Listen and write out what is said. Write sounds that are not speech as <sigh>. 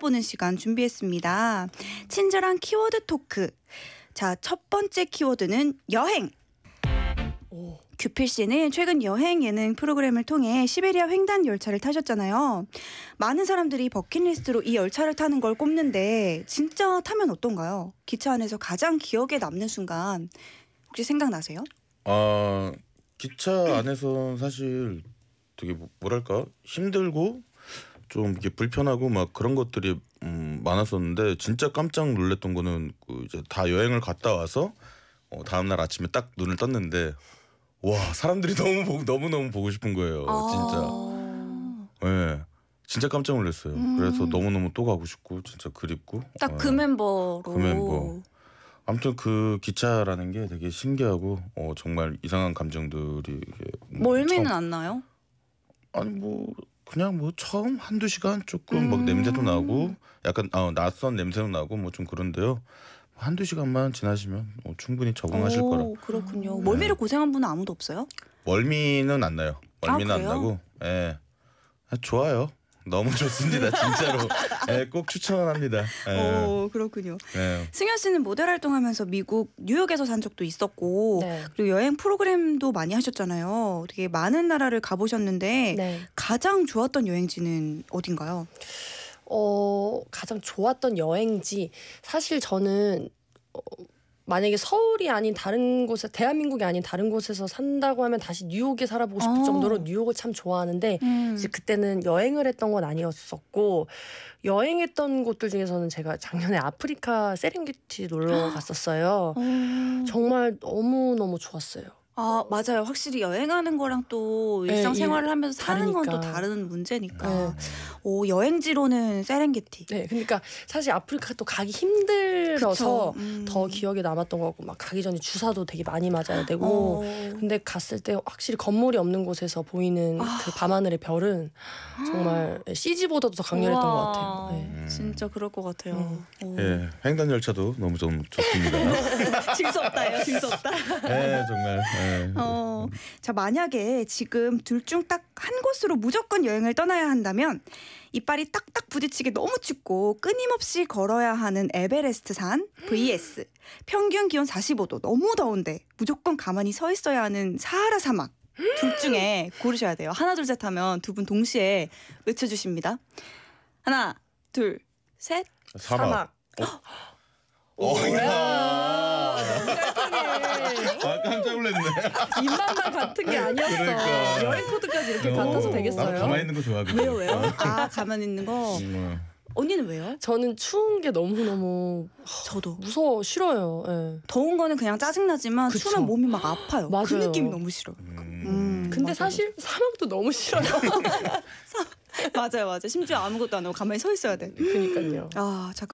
알아보는 시간 준비했습니다. 친절한 키워드 토크. 자, 첫 번째 키워드는 여행. 오. 규필 씨는 최근 여행 예능 프로그램을 통해 시베리아 횡단 열차를 타셨잖아요. 많은 사람들이 버킷리스트로 이 열차를 타는 걸 꼽는데 진짜 타면 어떤가요? 기차 안에서 가장 기억에 남는 순간 혹시 생각나세요? 아 기차 안에서 사실 되게 뭐, 뭐랄까 힘들고 좀 이게 불편하고 막 그런 것들이 음, 많았었는데 진짜 깜짝 놀랐던 거는 그 이제 다 여행을 갔다 와서 어, 다음 날 아침에 딱 눈을 떴는데 와 사람들이 <laughs> 너무 보고 너무 너무 보고 싶은 거예요 아~ 진짜 예 네, 진짜 깜짝 놀랐어요 음~ 그래서 너무 너무 또 가고 싶고 진짜 그립고 딱그 어. 멤버로 그 멤버 아무튼 그 기차라는 게 되게 신기하고 어, 정말 이상한 감정들이 멀미는 처음... 안 나요? 아니 뭐 그냥 뭐 처음 한두 시간 조금 음. 막 냄새도 음. 나고 약간 어, 낯선 냄새도 나고 뭐 좀 그런데요. 한두 시간만 지나시면 뭐 충분히 적응하실 오, 거라. 그렇군요. 네. 멀미를 고생한 분은 아무도 없어요? 멀미는 안 나요. 멀미는 아, 안 나고. 예. 네. 아, 좋아요. 너무 좋습니다. <laughs> 진짜로. 네, 꼭 추천합니다. 네. 예. 오, 그렇군요. 네. 승현 씨는 모델 활동하면서 미국 뉴욕에서 산 적도 있었고 네. 그리고 여행 프로그램도 많이 하셨잖아요. 되게 많은 나라를 가보셨는데 네. 가장 좋았던 여행지는 어딘가요? 어, 가장 좋았던 여행지. 사실 저는 어, 만약에 서울이 아닌 다른 곳에 대한민국이 아닌 다른 곳에서 산다고 하면 다시 뉴욕에 살아보고 싶을 오. 어. 정도로 뉴욕을 참 좋아하는데 음. 이제 그때는 여행을 했던 건 아니었었고 여행했던 곳들 중에서는 제가 작년에 아프리카 세렝게티 놀러 갔었어요. 어. 정말 너무 너무 좋았어요. 아, 맞아요. 확실히 여행하는 거랑 또 네, 일상생활을 일- 하면서 사는 건 또다른 문제니까. 네. 오, 여행지로는 세렝게티. 네, 그러니까 사실 아프리카 또 가기 힘들어서 음. 더 기억에 남았던 거 같고 막 가기 전에 주사도 되게 많이 맞아야 되고 어. 근데 갔을 때 확실히 건물이 없는 곳에서 보이는 아. 그 밤하늘의 별은 아. 정말 CG보다도 더 강렬했던 것 우와. 같아요. 네. 진짜 그럴 것 같아요. 음. 오. 예, 횡단 열차도 너무 좀 좋습니다. <laughs> 질수 없다요, 예, 질수 없다. 예, 정말. 예. 어, 자 만약에 지금 둘 중 딱 한 곳으로 무조건 여행을 떠나야 한다면 이빨이 딱딱 부딪히게 너무 춥고 끊임없이 걸어야 하는 에베레스트 산 vs 평균 기온 45도 너무 더운데 무조건 가만히 서 있어야 하는 사하라 사막. 둘 중에 고르셔야 돼요. 하나 둘 셋 하면 두 분 동시에 외쳐주십니다. 하나 둘, 셋. 사막. 사막. 어? 야 아, 깜짝 놀랐네. 입맛만 같은 게 아니었어. 그러니까. 여행 코드까지 이렇게 같아서 어, 되겠어요? 가만히 있는 거좋아하거 왜요, 왜요? 어. 아, 가만히 있는 거. 언니는 왜요? 저는 추운 게 너무너무 저도 무서워 싫어요. 예. 더운 거는 그냥 짜증나지만 그쵸? 추우면 몸이 막 아파요. 그 맞아요. 그 느낌이 너무 싫어. 음. 음, 근데 맞아요. 사실 사막도 너무 싫어요. <laughs> <laughs> 맞아요, 맞아요. 심지어 아무것도 안 하고 가만히 서 있어야 돼. 음, 그니까요. 아, 잠